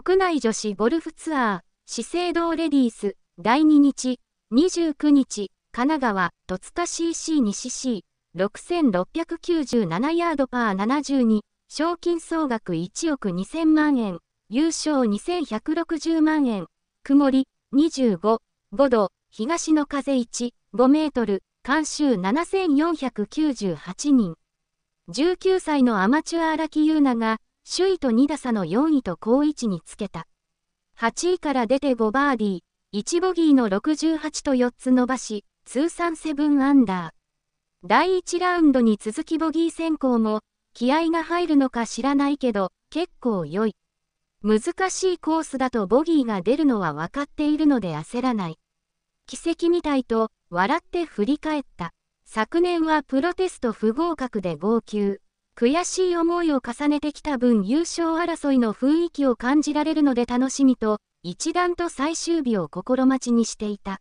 国内女子ゴルフツアー、資生堂レディース、第2日、29日、神奈川、戸塚 CC 西 C、6697ヤードパー72、賞金総額1億2000万円、優勝2160万円、曇り、25、5度、東の風1、5メートル、監修7498人。19歳のアマチュア荒木優奈が、首位と2打差の4位と好位置につけた。8位から出て5バーディー、1ボギーの68と4つ伸ばし、通算7アンダー。第1ラウンドに続きボギー先行も、気合が入るのか知らないけど、結構良い。難しいコースだとボギーが出るのは分かっているので焦らない。奇跡みたいと、笑って振り返った。昨年はプロテスト不合格で号泣。悔しい思いを重ねてきた分優勝争いの雰囲気を感じられるので楽しみと、一段と最終日を心待ちにしていた。